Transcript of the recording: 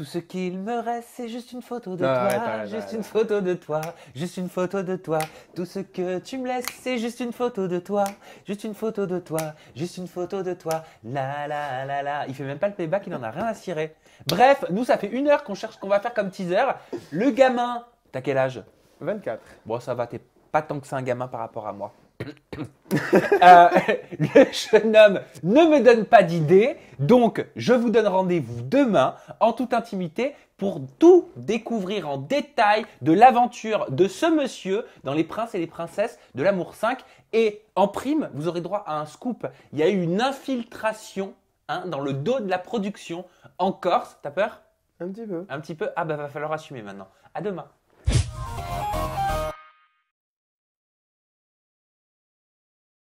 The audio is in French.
Tout ce qu'il me reste, c'est juste une photo de ah toi, juste une photo de toi, juste une photo de toi. Tout ce que tu me laisses, c'est juste une photo de toi, juste une photo de toi, juste une photo de toi. La la la la. Il fait même pas le payback, il en a rien à cirer. Bref, nous ça fait une heure qu'on cherche ce qu'on va faire comme teaser. Le gamin, t'as quel âge 24. Bon, ça va, t'es pas tant que c'est un gamin par rapport à moi. Euh, le jeune homme ne me donne pas d'idée, donc je vous donne rendez-vous demain en toute intimité pour tout découvrir en détail de l'aventure de ce monsieur dans Les Princes et les Princesses de l'amour 5. Et en prime, vous aurez droit à un scoop. Il y a eu une infiltration hein, dans le dos de la production en Corse. T'as peur Un petit peu. Un petit peu. Ah bah va falloir assumer maintenant. À demain.